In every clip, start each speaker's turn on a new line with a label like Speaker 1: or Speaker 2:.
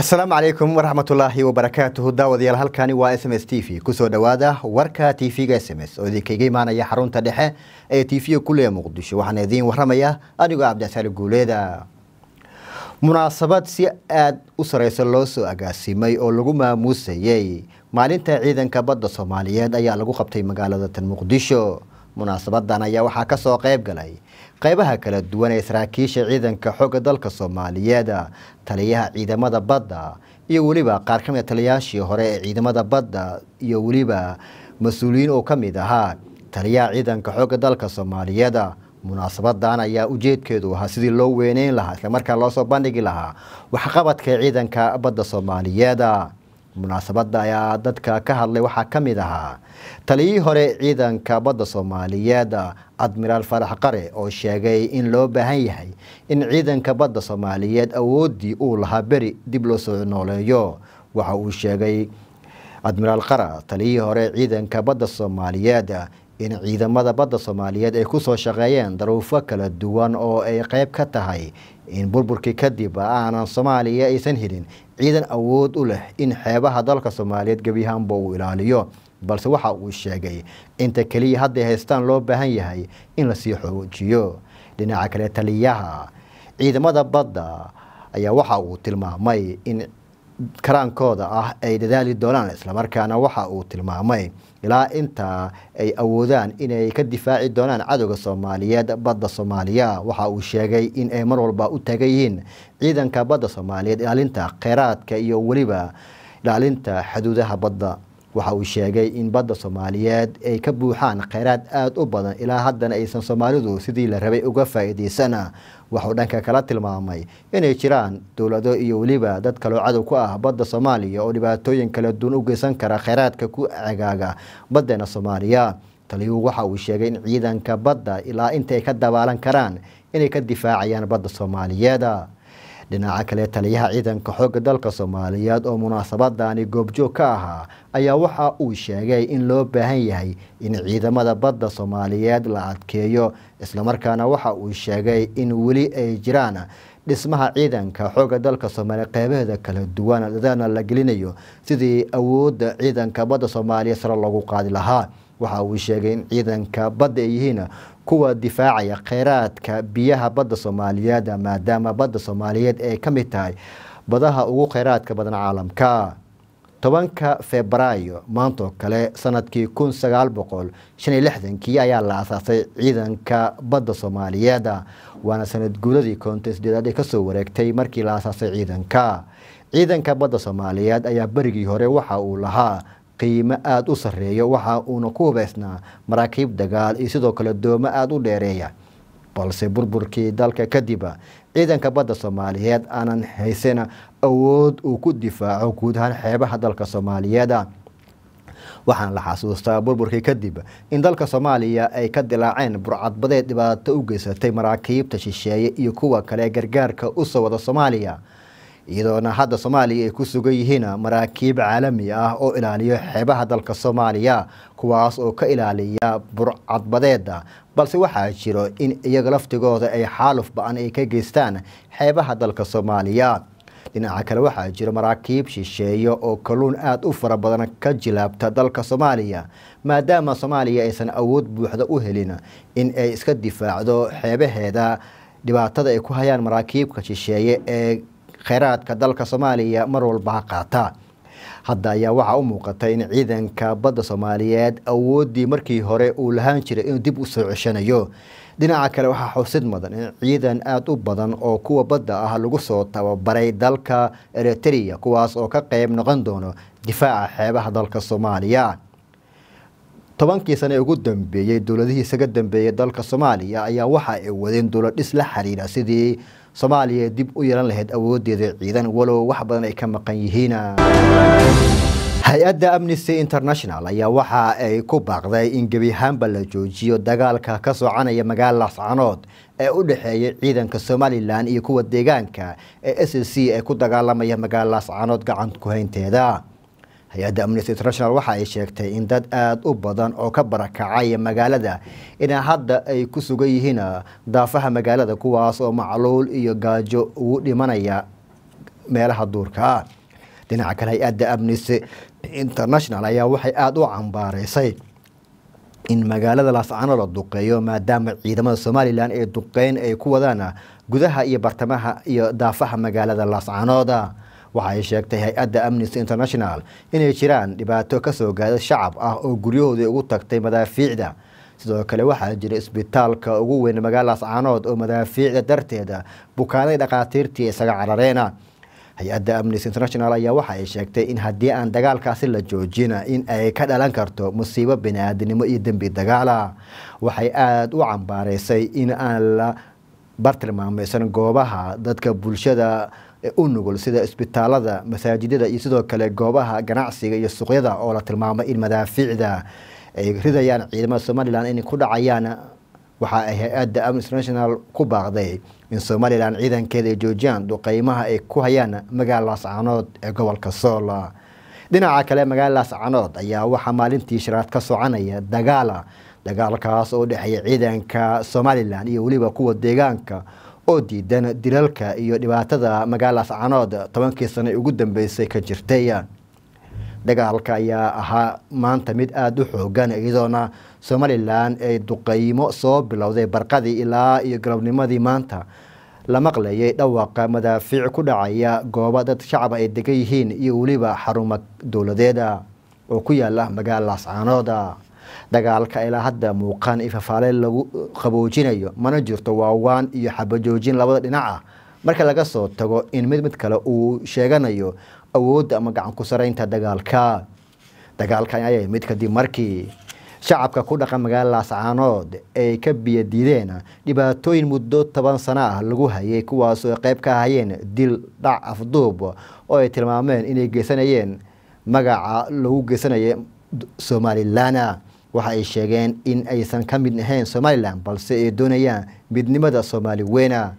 Speaker 1: asalaamu calaykum waraxmatullaahi wabarakaatuhu daawadayaal halkani waa s m s t v kusoo dhawaada warka t v-ga s m s oo idinkaga imaanaya xarunta dhexe ee t v-ga kuleh muqdisho waxaan idiin waramaya anigoo cabdiasaali guuleeda munaasabad si aad u sareysa loo soo agaasimay oo lagu maamuusayay maalinta ciidanka badda soomaaliyeed ayaa lagu qabtay magaalada tan muqdisho munaasabadan ayaa waxaa kasoo qayb galay qaybaha kala duwan ee saraakiisha ciidanka xooga dalka soomaaliyeed taliyaha ciidamada badda iyo weliba qaar ka mida ah taliyayaashii hore ee ciidamada badda iyo weliba mas-uuliyiin uu ka mid ahaa taliyaha ciidanka xooga dalka soomaaliyeed munaasabadan ayaa ujeedkeedu ahaa sidii loo weyneyn lahaa islamarkaa loo soo bandhigi lahaa waxqabadka ciidanka badda soomaaliyeed munaasabada ayaa dadka ka hadlay waxaa ka mid ahaa taliyihii hore ciidanka badda soomaaliyeed admiraal farax qare oo sheegay in loo baahan yahay in ciidanka badda soomaaliyeed awooddii uu lahaa beri dib loo soo nooleeyo waxa uu sheegay admiraal qara taliyihii hore ciidanka badda soomaaliyeed in ciidamada badda soomaaliyeed ay kusoo shaqeeyeen daruufo kala duwan oo ay qayb ka tahay in burburkii kadib aanan soomaaliya aysan helin ciidan awood u leh in xeebaha dalka soomaaliyeed gebiyahaanba uu ilaaliyo balse waxa uu sheegay inta keliya hadday haystaan loo baahan yahay in lasii xoojiyo dhinaca kale taliyaha ciidamada badda ayaa waxa uu tilmaamay in karaankooda ah ay dadaali doonaan islamarkaana waxa uu tilmaamay ilaa intaa ay awoodaan inay ka difaaci doonaan cadowga soomaaliyeed badda soomaaliya waxa uu sheegay in ay mar walba u taagan yihiin ciidanka badda soomaaliyeed ilaalinta kheyraadka iyo weliba ilaalinta xuduudaha badda waxa uu sheegay in badda soomaaliyeed ay ka buuxaan kheyraad aada u badan ilaa haddana aysan soomaalidu sidii la rabay uga faa-iidaysana waxuu dhanka kala tilmaamay inay jiraan dowlado iyo weliba dad kaloo cadow ku ah badda soomaaliya oo dhibaatooyin kala duwan u geysan kara kheyraadka ku cagaaga baddeena soomaaliya taliyuhu waxa uu sheegay in ciidanka badda ilaa inta ay ka dabaalan karaan inay ka difaacayaan badda soomaaliyeeda dhinaca kale taliyaha ciidanka xoogga dalka soomaaliyeed oo munaasabadaani goobjoog ka ahaa ayaa waxa uu sheegay in loo baahan yahay in ciidamada badda soomaaliyeed la adkeeyo islamarkaana waxa uu sheegay in weli ay jiraan dhismaha ciidanka xoogga dalka soomaaliya qeybaheeda kala duwan dadaana la gelinayo sidii awoodda ciidanka badda soomaaliya sare loogu qaadi lahaa waxa uu sheegay in ciidanka badda ay yihiin kuwa difaacaya kheyraadka biyaha badda soomaaliyeed maadaama badda soomaaliyeed ay ka mid tahay badaha ugu kheyraadka badan caalamka tobanka febraayo maantoo kale sanadkii kun sagaal boqol shan iyo lixdankii ayaa la aasaasay ciidanka badda soomaaliyeed waana sanad guuladii koonta sideedaad ee kasoo wareegtay markii la aasaasay ciidanka ciidanka badda soomaaliyeed ayaa berigii hore waxa uu lahaa qiimo aada u sareeya waxa uuna ku hubaysnaa maraakiib dagaal iyo sidoo kale doomo aada u dheereeya balse burburkii dalka kadiba ciidanka badda soomaaliyeed aanan haysan awood uu ku difaaco guud ahaan xeebaha dalka soomaaliyeeda waxaan la xasuustaa burburkii kadib in dalka soomaaliya ay ka dilaaceen burcadbadeed dhibaato u geysatay maraakiibta shisheeye iyo kuwa kale gargaarka u wada soomaaliya iyadoona hadda soomaaliya ay ku sugan yihiin maraakiib caalami ah oo ilaaliyo xeebaha dalka soomaaliya kuwaas oo ka ilaaliya burcadbadeeda balse waxaa jiro in iyaga laftigooda ay xaaluf ba-an ay ka geystaan xeebaha dalka soomaaliya dhinaca kale waxaa jiro maraakiib shisheeyo oo kalluun aada u fara badan ka jilaabta dalka soomaaliya maadaama soomaaliya aysan awood buuxda u helin in ay iska difaacdo xeebaheeda dhibaatada ay ku hayaan maraakiibka shisheeye ee kheyraadka dalka soomaaliya mar walba ha qaataa hadda ayaa waxaa u muuqatay in ciidanka badda soomaaliyeed awooddii markii hore uu lahaan jiray inuu dib u soo ceshanayo dhinaca kale waxaa xusid madan in ciidan aada u badan oo kuwa badda ah lagu soo tababaray dalka eritrea kuwaas oo ka qeyb noqon doono difaaca xeebaha dalka soomaaliya tobankii sane ugu dambeeyey dowladihii isaga dambeeyay dalka soomaaliya ayaa waxa ay wadeen dowladhis la xiriira sidii soomaaliya dib u yeelan lahayd awoodeeda ciidan walow wax badan ay ka maqan yihiin hay-adda amnesty international ayaa waxa ay ku baaqday in gebi ahaanba la joojiyo dagaalka ka soconaya magaalada ascanood ee u dhexeeya ciidanka somalilan iyo kuwa deegaanka ee s l c ee ku dagaalamaya magaalada ascanood gacan ku haynteeda hay-adda amnesty international waxa ay sheegtay in dad aada u badan oo ka barakacay magaalada ina hadda ay ku sugan yihiin ah, daafaha magaalada kuwaas oo macluul iyo gaajo ugu dhimanaya meelaha duurka dhinaca kale hay-adda amnesty international ayaa waxay aada u cambaareysay in magaalada laascano la duqeeyo maadaama ciidamada somalilan ee duqeyn ay ku wadaan ah, gudaha iyo bartamaha iyo daafaha magaalada laascanood waxa ay sheegtay hay-adda amnesty international inay jiraan dhibaato kasoo gaada shacab ah oo guryahoodii ugu tagtay madaafiicda sidoo kale waxaa jira isbitaalka ugu weyn magaaladaas caanood oo madaafiicda darteeda ah, bukaaday dhakhaatiirtii isaga carareena hay-adda amnesty international ayaa waxa ay sheegtay in haddii aan dagaalkaasi la joojina in ay ka dhalan karto musiibo bini-aadinimo iyo dembi dagaala waxay aada u cambaareysay in aan la bartilmaameysan goobaha dadka bulshada u nugul sida isbitaalada masaajidada iyo sidoo kale goobaha ganacsiga iyo suuqyada oo la tilmaamay in madaafiicda ay ridayaan ciidamada somalilan inay ku dhacayaan waxa ay hay-adda amn ku baaqday in somalilan ciidankeeda ay joojiyaan duqeymaha ay ku hayaan magaaladaas canood ee gobolka soola dhinaca kale magaaladaas canood ayaa waxaa maalintii sharaad ka soconaya dagaala dagaalkaas oo dhexeeya ciidanka somalilan iyo weliba kuwa deegaanka oo diidan dilalka iyo dhibaatada magaalaas canood tobankii sano ugu dambeysay ka jirtay dagaalka ayaa ahaa maanta mid aada u xoogan iyadoona somalilan ay duqeymo soo bilowday barqadii ilaa iyo galabnimadii maanta la maqlayay dhawaaqa madaafiic ku dhacaya gooba dad shacab ay degan yihiin iyo weliba xaruma dowladeeda oo ku yaala magaalaas canooda dagaalka ilaa hadda muuqaan ifafaale lagu uh, qaboojinayo mana jirto waawaan iyo xabajoojin labada dhinac ah marka laga soo tago in mid mid kale uu sheeganayo awoodda ama gacan ku saraynta dagaalka dagaalkan ayay mid kadib markii shacabka ku dhaqan magaalada laascaanood ay ka biyadiideen dhibaatooyin muddo toban sano ah lagu hayay kuwaasoo qayb ka hayeen dil dhac afduub oo ay tilmaameen inay geysanayeen magaca lagu geysanaya somalilan waxa ay sheegeen in aysan ka mid ahayn somalilan balse ay doonayaan midnimada soomaali weyna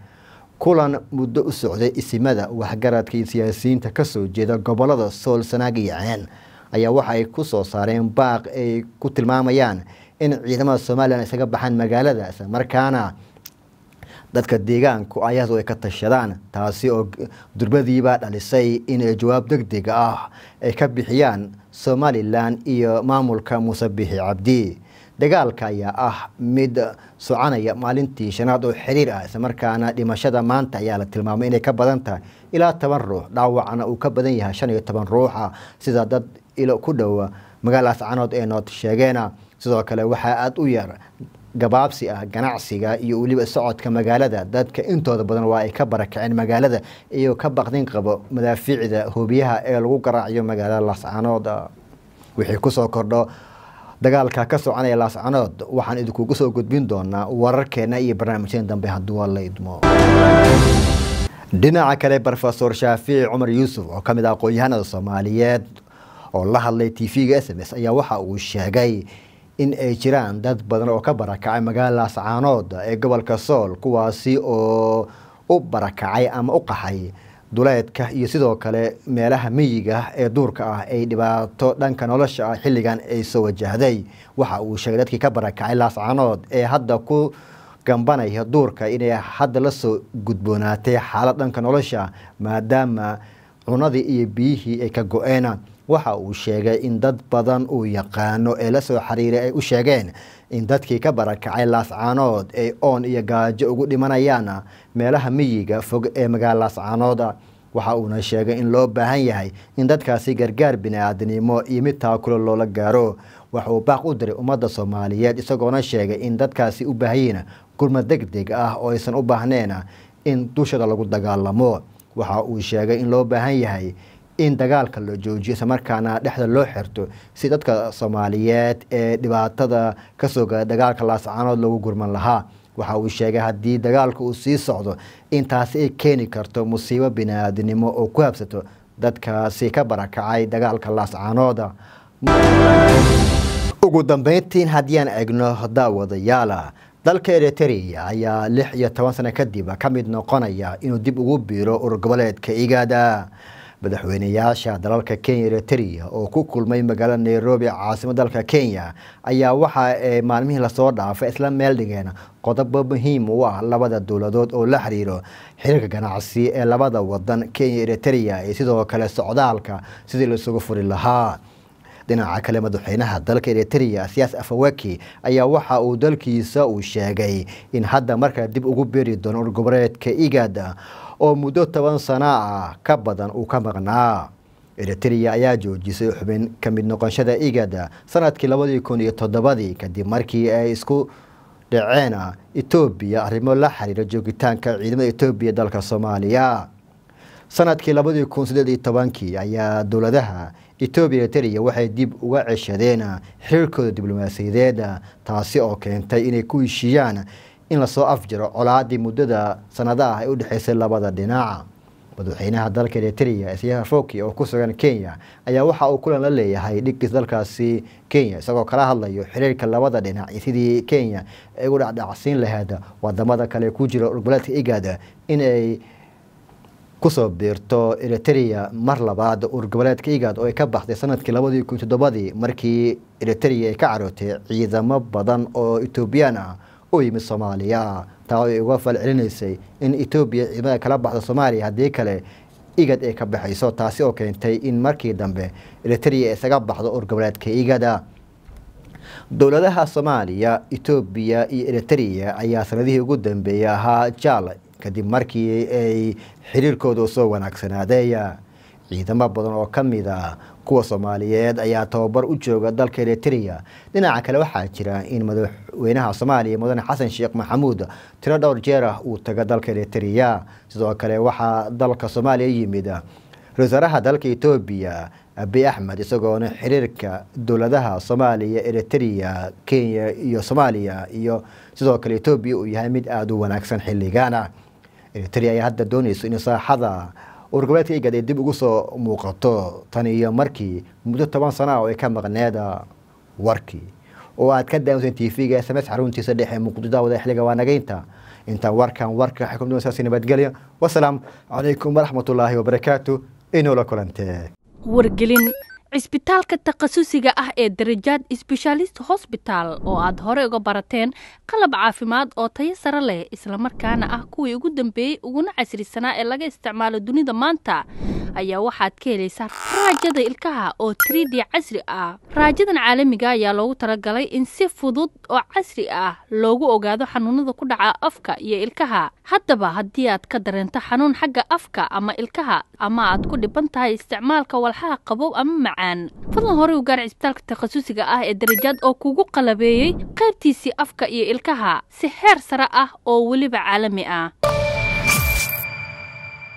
Speaker 1: kulan muddo u socday isimada waxgaradka iyo siyaasiyiinta kasoo jeeda gobolada sool sanaag iyo ceen ayaa waxa ay ku soo saareen baaq ay ku tilmaamayaan in ciidamada somalilan isaga baxaan magaalada markaana dadka deegaanku ayadu ay ka tashadaan taasi oo durbadiibaa dhalisay inay jawaab deg deg ah ay ka bixiyaan somalilan iyo maamulka muuse bixi cabdi dagaalka ayaa ah mid soconaya maalintii shanaad oo xiriir ah islamarkaana dhimashada maanta ayaa la tilmaamay inay ka badan tahay ilaa toban ruux dhaawacna uu ka badan yahay shan iyo toban ruuxa sida dad ilo ku dhowa magaalaas canood ee nood sheegeena sidoo kale waxaa aada u yar gabaabsi ah ganacsiga iyo weliba socodka magaalada dadka intooda badan waa ay ka barakaceen magaalada iyo ka baqdin qabo madaafiicda hubiyaha ee lagu garaacyo magaalada laascanood wixii kusoo kordho dagaalka ka soconaya laascanood waxaan idinkugu soo gudbin doonaa wararkeena iyo barnaamijyeen dambe hadduu la dhinaca kale brofesor shaafici cumar yuusuf oo kamid mid ah aqoon soomaaliyeed oo la hadlay t v-ga s m s ayaa waxa uu sheegay in ay jiraan dad badan oo ka barakacay magaalada ascaanood ee gobolka sool kuwaasi oo u barakacay ama u qaxay duleedka iyo sidoo kale meelaha miyiga ee duurka ah ay dhibaato dhanka nolosha ah xilligan ay soo wajahday waxa uu sheegay dadkii ka barakacay laascaanood ee hadda ku gambanaya duurka inay hadda la soo gudboonaatay xaalad dhanka nolosha maadaama cunadii iyo biyihii ay ka go-een waxa uu sheegay in dad badan uu yaqaano ee lasoo xiriiray ay u sheegeen in dadkii ka barakacay laascaanood ay oon iyo gaajo ugu dhimanayaan meelaha miyiga fog ee magaalo laascaanooda waxa uuna sheegay in loo baahan yahay in dadkaasi gargaar bini-aadinimo iyo mid taakulo loola gaaro waxa uu baaq u diray ummadda soomaaliyeed isagoona sheegay in dadkaasi u baahayeen gurmad deg deg ah oo aysan u baahneyn in dushada lagu dagaalamo waxa uu sheegay in loo baahan yahay in dagaalka la joojiyo isla markaana dhexda loo xirto si dadka soomaaliyeed ee dhibaatada ka soo dagaalka laascaanood loogu gurman lahaa waxa uu sheegay haddii dagaalka uu sii socdo intaasi ay keeni karto musiibo bini-aadinimo oo ku habsato dadkaasi ka barakacay dagaalka laascaanooda ugu dambeyntiin haddii aan egno daawadayaala dalka eritrea ayaa lix iyo toban sano kadib ka mid noqonaya inuu dib ugu biiro urur goboleedka igaada madaxweyneyaasha dalalka kenya eritrea oo ku kulmay magaalada nairobi caasimo dalka kenya ayaa waxa ay eh, maalmihii lasoo dhaafay isla meel dhigeen qodobo muhiim u ah labada dowladood oo la xiriiro xiriirka ganacsi ee labada wadan kenya eritrea iyo sidoo kale socdaalka sidii laisugu furi lahaa dhinaca kale madaxweynaha dalka eritrea siyaas afaweki ayaa waxa uu dalkiisa uu sheegay in hadda markaa dib ugu beeri doono ur goboleedka igad oo muddo toban sana ah ka badan uu ka maqnaa eritrea ayaa joojisay xubin ka mid noqonshada igad sanadkii labadii kun iyo toddobadii kadib markii ay isku dhaceen etoobiya arrimo la xiriira joogitaanka ciidamada etoobiya dalka soomaaliya sanadkii labadii kun siddeed iyo tobankii ayaa dowladaha etoobiya taliya waxay dib uga ceshadeen ah, xiriirkooda diblomaasiyadeed ah, taasi oo keentay inay ku heshiiyaan in lasoo afjaro colaadii muddada sanadaah ay u dhexaysay labada dhinaca madaxweynaha dalka eritrea isyaha roki oo ku sugan kenya ayaa waxa uu kulan la leeyahay dhigis dalkaasi kenya isagoo kala hadlayo xiriirka labada dhinac iyo sidii kenya ay ugu dhacdhacsiin lahayd wadamada kale ku jira urgoboleedka igad inay kusoo biirto eriteria mar labaad uurgoboleedka igaad oo ay ka baxday sanadkii labadii kun toddobadii markii eriteria ay ka carootay ciidamo badan oo etoobiyaan ah u yimid soomaaliya taa ay uga falcelinaysay in etoobiya ciidamada kala baxda soomaaliya haddii kale igad ay ka baxayso taasi oo keentay in markii dambe eriteria isaga baxdo uurgoboleedka igada dowladaha soomaaliya etoobiya iyo eriteria ayaa sanadihii ugu dambeeyey ahaa jaal kadib markii ay xiriirkooda soo wanaagsanaadaya ciidamo badan oo ka mid ah kuwa soomaaliyeed ayaa tababar u jooga dalka eritrea dhinaca kale waxaa jira in madaxweynaha soomaaliya mudane xasan sheekh maxamuud tiro dhowr jeer ah uu taga dalka eritrea sidoo kale waxaa dalka soomaaliya yimid ra-iisaaraha dalka etoobiya abi axmed isagoona xiriirka dowladaha soomaaliya eritrea kenya iyo soomaaliya iyo sidoo kale etoobiya uu yahay mid aada u wanaagsan xilligaana eritrea ayaa hadda dooneyso in saaxada wargoboleedka igad ay dib ugu soo muuqato tan iyo markii muddo toban sana oo ay ka maqneeda warkii oo aad ka daamuseen t v-ga s m s xaruntiisa dhexe muqdida wada xiliga waanagaynta intaan warkan warka waxay ku doonaysaa nabadgelya wasalaam calaykum waraxmatullaahi wabarakaatu inoola kulantee wargelin cisbitaalka takhasusiga ah ee darajaad sbeshaalist hosbitaal oo aad hore uga barateen qalab caafimaad oo tayo sare leh islamarkaana ah kuwii ugu dambeeyey uguna casrisanaa ee laga isticmaalo dunida maanta ayaa waxaad ka helaysaa raajada ilkaha oo trid casri ah raajadan caalamiga ah ayaa loogu talagalay in si fudud oo casri ah loogu ogaado xanuunada ku dhaca afka iyo ilkaha haddaba haddii aad ka dareento xanuun xagga afka ama ilkaha ama aad ku dhiban tahay isticmaalka walxaha qabow ama macaan fadlan horey u gaar cisbitaalka takhasusiga ah ee darajaad oo kugu qalabeeyey qaybtiisii afka iyo ilkaha si heer sare ah oo weliba caalami ah